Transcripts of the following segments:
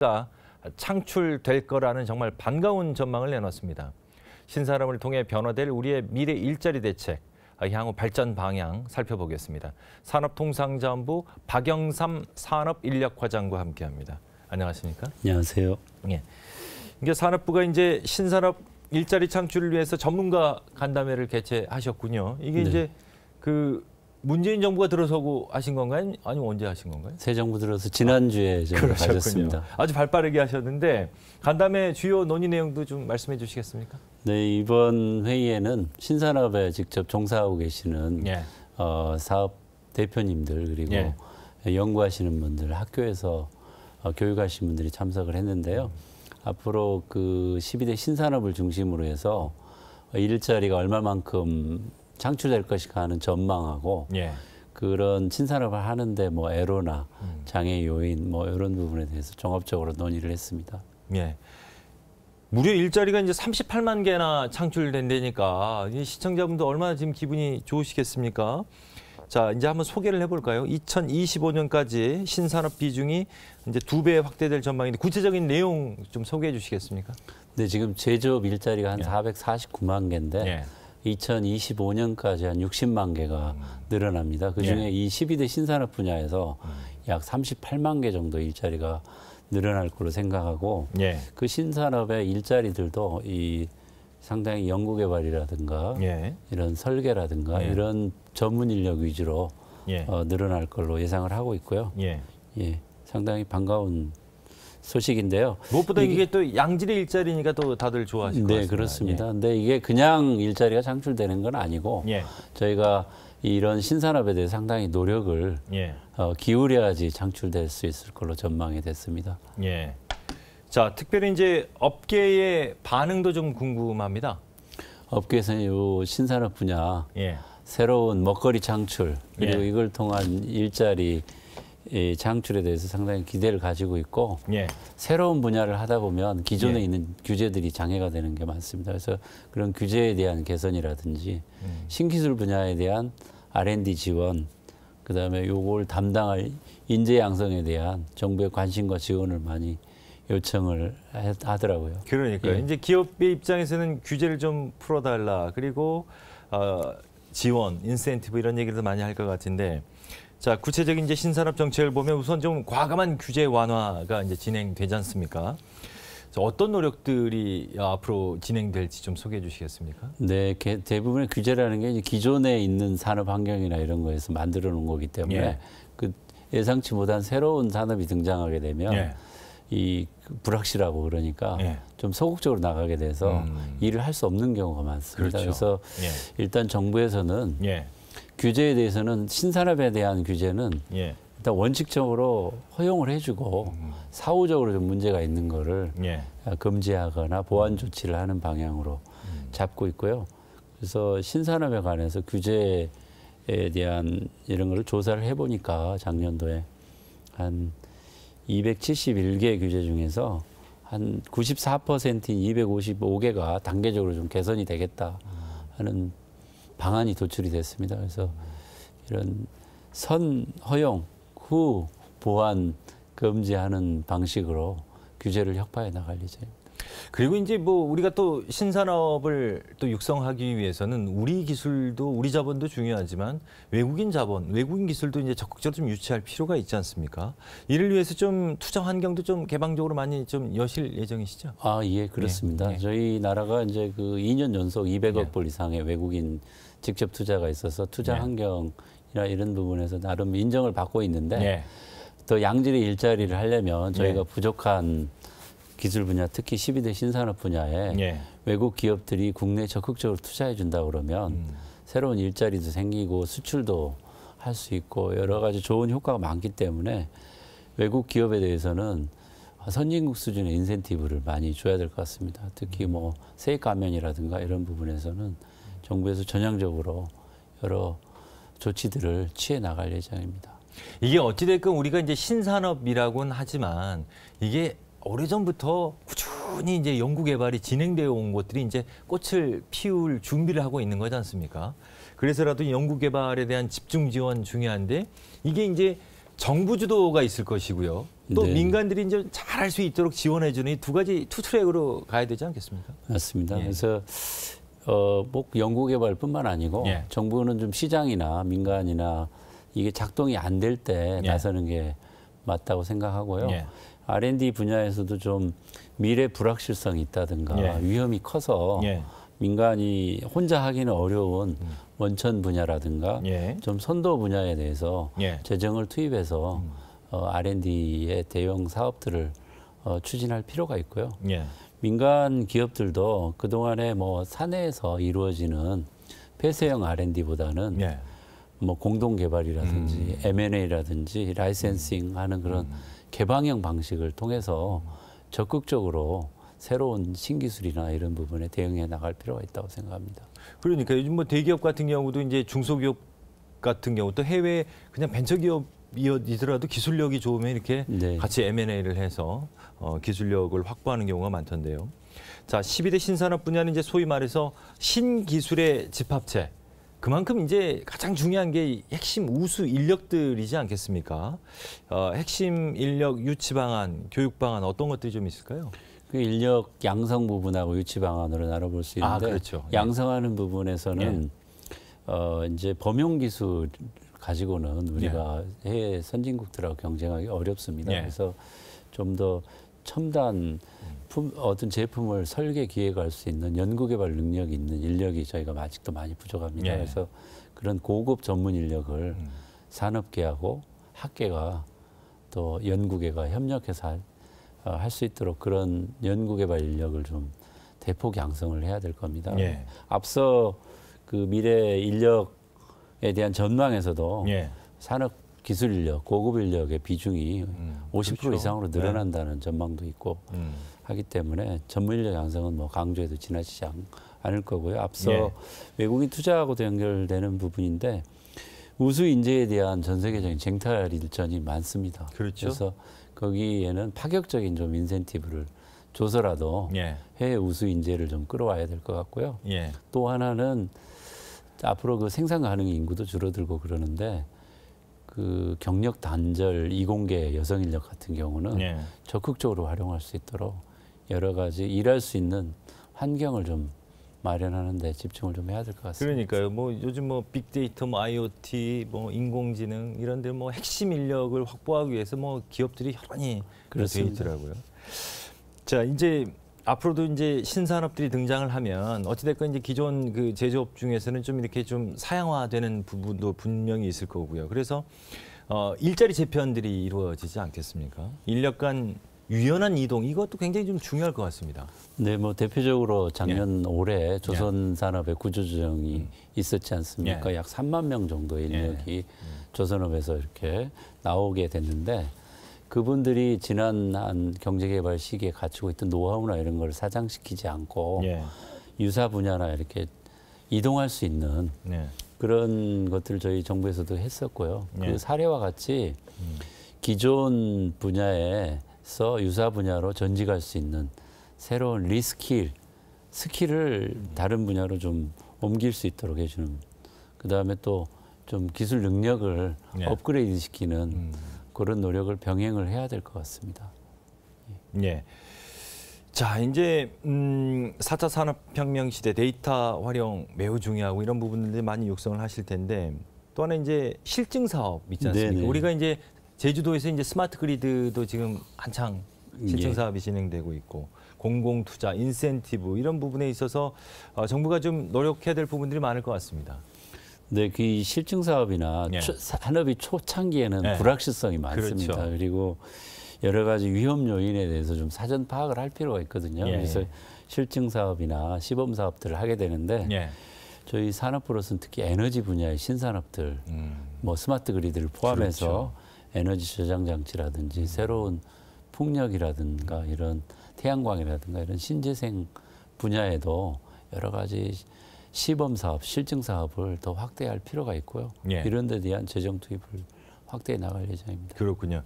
가 창출될 거라는 정말 반가운 전망을 내놨습니다. 신사람을 통해 변화될 우리의 미래 일자리 대책, 향후 발전 방향 살펴보겠습니다. 산업통상자원부 박영삼 산업인력과장과 함께합니다. 안녕하십니까? 안녕하세요. 예. 이게 산업부가 이제 신산업 일자리 창출을 위해서 전문가 간담회를 개최하셨군요. 이게 네. 이제 그 문재인 정부가 들어서고 하신 건가요? 아니면 언제 하신 건가요? 새 정부 들어서 지난주에 아, 저희가 가습니다 아주 발빠르게 하셨는데 간담회 주요 논의 내용도 좀 말씀해 주시겠습니까? 네, 이번 회의에는 신산업에 직접 종사하고 계시는 예. 어, 사업 대표님들 그리고 예. 연구하시는 분들, 학교에서 어, 교육하시는 분들이 참석을 했는데요. 음. 앞으로 그 12대 신산업을 중심으로 해서 일자리가 얼마만큼 창출될 것인가 하는 전망하고 예. 그런 신산업을 하는데 뭐 애로나 음. 장애 요인 뭐 이런 부분에 대해서 종합적으로 논의를 했습니다. 예. 무려 일자리가 이제 38만 개나 창출된다니까 이 시청자분들 얼마나 지금 기분이 좋으시겠습니까? 자, 이제 한번 소개를 해볼까요? 2025년까지 신산업 비중이 이제 두 배 확대될 전망인데 구체적인 내용 좀 소개해 주시겠습니까? 네, 지금 제조업 일자리가 한 예. 449만 개인데 예. 2025년까지 한 60만 개가 음. 늘어납니다. 그중에 예. 이 12대 신산업 분야에서 음. 약 38만 개 정도 일자리가 늘어날 걸로 생각하고 예. 그 신산업의 일자리들도 이 상당히 연구개발이라든가 예. 이런 설계라든가 예. 이런 전문 인력 위주로 예. 어, 늘어날 걸로 예상을 하고 있고요. 예, 예. 상당히 반가운 소식인데요. 무엇보다 이게, 이게, 또 양질의 일자리니까 또 다들 좋아하실 네, 것 같습니다. 그렇습니다. 예. 근데 이게 그냥 일자리가 창출되는 건 아니고 예. 저희가 이런 신산업에 대해 상당히 노력을 예. 어, 기울여야지 창출될 수 있을 걸로 전망이 됐습니다. 예. 자, 특별히 이제 업계의 반응도 좀 궁금합니다. 업계에서는 이 신산업 분야 예. 새로운 먹거리 창출 그리고 예. 이걸 통한 일자리 이 창출에 대해서 상당히 기대를 가지고 있고 예. 새로운 분야를 하다 보면 기존에 예. 있는 규제들이 장애가 되는 게 많습니다. 그래서 그런 규제에 대한 개선이라든지 음. 신기술 분야에 대한 R&D 지원 그다음에 요걸 담당할 인재 양성에 대한 정부의 관심과 지원을 많이 요청을 하더라고요. 그러니까 예. 이제 기업의 입장에서는 규제를 좀 풀어달라 그리고 어, 지원, 인센티브 이런 얘기도 많이 할 것 같은데 자 구체적인 이제 신산업 정책을 보면 우선 좀 과감한 규제 완화가 이제 진행되지 않습니까? 어떤 노력들이 앞으로 진행될지 좀 소개해 주시겠습니까? 네, 대부분의 규제라는 게 이제 기존에 있는 산업 환경이나 이런 거에서 만들어 놓은 거기 때문에 예. 그 예상치 못한 새로운 산업이 등장하게 되면 예. 이 불확실하고 그러니까 예. 좀 소극적으로 나가게 돼서 음. 일을 할 수 없는 경우가 많습니다. 그렇죠. 그래서 예. 일단 정부에서는 예. 규제에 대해서는 신산업에 대한 규제는 예. 일단 원칙적으로 허용을 해주고 사후적으로 좀 문제가 있는 거를 예. 금지하거나 보완 조치를 하는 방향으로 잡고 있고요. 그래서 신산업에 관해서 규제에 대한 이런 걸 조사를 해보니까 작년도에 한 271개 규제 중에서 한 94%인 255개가 단계적으로 좀 개선이 되겠다 하는 방안이 도출이 됐습니다. 그래서 이런 선 허용 후 보안 금지하는 방식으로 규제를 혁파해 나갈 예정입니다. 그리고 이제 뭐 우리가 또 신산업을 또 육성하기 위해서는 우리 기술도 우리 자본도 중요하지만 외국인 자본, 외국인 기술도 이제 적극적으로 좀 유치할 필요가 있지 않습니까? 이를 위해서 좀 투자 환경도 좀 개방적으로 많이 좀 여실 예정이시죠? 아, 예, 그렇습니다. 예, 예. 저희 나라가 이제 그 2년 연속 200억 예. 불 이상의 외국인 직접 투자가 있어서 투자 예. 환경이나 이런 부분에서 나름 인정을 받고 있는데 예. 또 양질의 일자리를 하려면 저희가 부족한 기술 분야 특히 12대 신산업 분야에 예. 외국 기업들이 국내 에 적극적으로 투자해 준다 그러면 음. 새로운 일자리도 생기고 수출도 할 수 있고 여러 가지 좋은 효과가 많기 때문에 외국 기업에 대해서는 선진국 수준의 인센티브를 많이 줘야 될 것 같습니다. 특히 음. 뭐 세액 감면이라든가 이런 부분에서는 정부에서 전향적으로 여러 조치들을 취해 나갈 예정입니다. 이게 어찌됐건 우리가 이제 신산업이라고는 하지만 이게 오래전부터 꾸준히 이제 연구 개발이 진행되어 온 것들이 이제 꽃을 피울 준비를 하고 있는 거지 않습니까? 그래서라도 연구 개발에 대한 집중 지원 중요한데 이게 이제 정부 주도가 있을 것이고요. 또 네. 민간들이 이제 잘 할 수 있도록 지원해 주는 이 두 가지 투 트랙으로 가야 되지 않겠습니까? 맞습니다. 예. 그래서 어뭐 연구 개발뿐만 아니고 예. 정부는 좀 시장이나 민간이나 이게 작동이 안 될때 예. 나서는 게 맞다고 생각하고요. 예. R&D 분야에서도 좀 미래 불확실성이 있다든가 예. 위험이 커서 예. 민간이 혼자 하기는 어려운 음. 원천 분야라든가 예. 좀 선도 분야에 대해서 예. 재정을 투입해서 음. 어, R&D의 대형 사업들을 어, 추진할 필요가 있고요. 예. 민간 기업들도 그동안에 뭐 사내에서 이루어지는 폐쇄형 R&D보다는 예. 뭐 공동 개발이라든지 음. M&A라든지 음. 라이센싱 하는 그런 음. 개방형 방식을 통해서 적극적으로 새로운 신기술이나 이런 부분에 대응해 나갈 필요가 있다고 생각합니다. 그러니까 요즘 뭐 대기업 같은 경우도 이제 중소기업 같은 경우도 해외 그냥 벤처기업이더라도 기술력이 좋으면 이렇게 네. 같이 M&A를 해서 어, 기술력을 확보하는 경우가 많던데요. 자, 12대 신산업 분야는 이제 소위 말해서 신기술의 집합체. 그만큼 이제 가장 중요한 게 핵심 우수 인력들이지 않겠습니까? 어, 핵심 인력 유치 방안, 교육 방안 어떤 것들이 좀 있을까요? 그 인력 양성 부분하고 유치 방안으로 나눠볼 수 아, 있는데 아, 그렇죠. 예. 양성하는 부분에서는 예. 어, 이제 범용 기술 가지고는 우리가 예. 해외 선진국들하고 경쟁하기 어렵습니다. 예. 그래서 좀 더 첨단 음. 제품 어떤 제품을 설계 기획할 수 있는 연구개발 능력이 있는 인력이 저희가 아직도 많이 부족합니다. 예. 그래서 그런 고급 전문 인력을 음. 산업계하고 학계가 또 연구계가 협력해서 할수 어, 있도록 그런 연구개발 인력을 좀 대폭 양성을 해야 될 겁니다. 예. 앞서 그 미래 인력에 대한 전망에서도 예. 산업 기술 인력, 고급 인력의 비중이 음, 50% 그렇죠. 이상으로 예. 늘어난다는 전망도 있고. 음. 하기 때문에 전문 인력 양성은 뭐 강조해도 지나치지 않을 거고요. 앞서 예. 외국인 투자하고도 연결되는 부분인데 우수 인재에 대한 전 세계적인 쟁탈 일전이 많습니다. 그렇죠. 그래서 거기에는 파격적인 좀 인센티브를 줘서라도 예. 해외 우수 인재를 좀 끌어와야 될 것 같고요. 예. 또 하나는 앞으로 그 생산 가능 인구도 줄어들고 그러는데 그 경력 단절 이공계 여성 인력 같은 경우는 예. 적극적으로 활용할 수 있도록 여러 가지 일할 수 있는 환경을 좀 마련하는 데 집중을 좀 해야 될 것 같습니다. 그러니까요. 뭐 요즘 뭐 빅데이터, 뭐 IoT, 뭐 인공지능 이런 데 뭐 핵심 인력을 확보하기 위해서 뭐 기업들이 혈이 그렇돼 있더라고요. 자, 이제 앞으로도 이제 신산업들이 등장을 하면 어찌됐건 이제 기존 그 제조업 중에서는 좀 이렇게 좀 사양화되는 부분도 분명히 있을 거고요. 그래서 어, 일자리 재편들이 이루어지지 않겠습니까? 인력 간 유연한 이동 이것도 굉장히 좀 중요할 것 같습니다. 네, 뭐 대표적으로 작년 예. 올해 조선 예. 산업의 구조조정이 음. 있었지 않습니까? 예. 약 3만 명 정도의 예. 인력이 예. 조선업에서 이렇게 나오게 됐는데 그분들이 지난 한 경제개발 시기에 갖추고 있던 노하우나 이런 걸 사장시키지 않고 예. 유사 분야나 이렇게 이동할 수 있는 그런 것들을 저희 정부에서도 했었고요. 그 사례와 같이 음. 기존 분야에 서 유사 분야로 전직할 수 있는 새로운 리스킬, 스킬을 다른 분야로 좀 옮길 수 있도록 해주는 그다음에 또 좀 기술 능력을 예. 업그레이드 시키는 음. 그런 노력을 병행을 해야 될 것 같습니다. 예. 예. 자, 이제 음 4차 산업혁명 시대 데이터 활용 매우 중요하고 이런 부분들 많이 육성을 하실 텐데 또 하나 이제 실증 사업 있지 않습니까? 네네. 우리가 이제 제주도에서 이제 스마트 그리드도 지금 한창 신천 예. 사업이 진행되고 있고 공공 투자, 인센티브 이런 부분에 있어서 어, 정부가 좀 노력해야 될 부분들이 많을 것 같습니다. 네, 그 실증 사업이나 예. 초, 산업이 초창기에는 예. 불확실성이 많습니다. 그렇죠. 그리고 여러 가지 위험 요인에 대해서 좀 사전 파악을 할 필요가 있거든요. 예. 그래서 실증 사업이나 시범 사업들을 하게 되는데 예. 저희 산업으로서는 특히 에너지 분야의 신산업들, 음. 뭐 스마트 그리드를 포함해서 그렇죠. 에너지 저장 장치라든지 새로운 풍력이라든가 이런 태양광이라든가 이런 신재생 분야에도 여러 가지 시범 사업, 실증 사업을 더 확대할 필요가 있고요. 예. 이런 데 대한 재정 투입을 확대해 나갈 예정입니다. 그렇군요.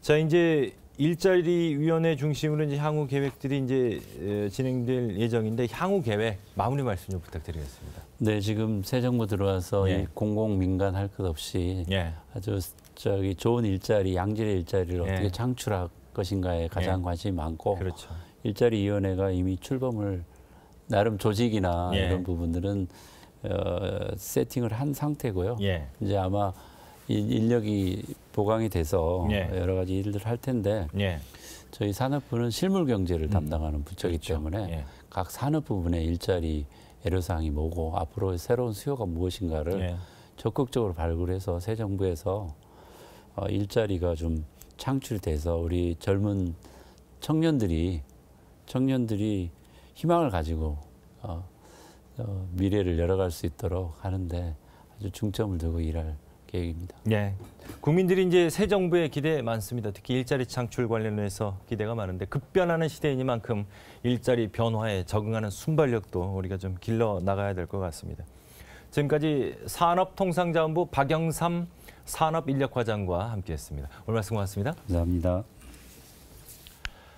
자, 이제 일자리 위원회 중심으로 이제 향후 계획들이 이제 진행될 예정인데 향후 계획 마무리 말씀 좀 부탁드리겠습니다. 네, 지금 새 정부 들어와서 예. 공공 민간 할 것 없이 예. 아주 저기 좋은 일자리, 양질의 일자리를 예. 어떻게 창출할 것인가에 가장 예. 관심이 많고 그렇죠. 일자리 위원회가 이미 출범을 나름 조직이나 예. 이런 부분들은 어, 세팅을 한 상태고요. 예. 이제 아마 인력이 보강이 돼서 예. 여러 가지 일들을 할 텐데 저희 산업부는 실물 경제를 음. 담당하는 부처이기 그렇죠. 때문에 각 산업 부분의 일자리 애로사항이 뭐고 앞으로 새로운 수요가 무엇인가를 적극적으로 발굴해서 새 정부에서 어, 일자리가 좀 창출돼서 우리 젊은 청년들이 청년들이 희망을 가지고 어, 어, 미래를 열어갈 수 있도록 하는데 아주 중점을 두고 일할 계획입니다. 예. 국민들이 이제 새 정부에 기대 많습니다. 특히 일자리 창출 관련해서 기대가 많은데 급변하는 시대이니만큼 일자리 변화에 적응하는 순발력도 우리가 좀 길러 나가야 될 것 같습니다. 지금까지 산업통상자원부 박영삼 산업인력과장과 함께했습니다. 오늘 말씀 고맙습니다. 감사합니다.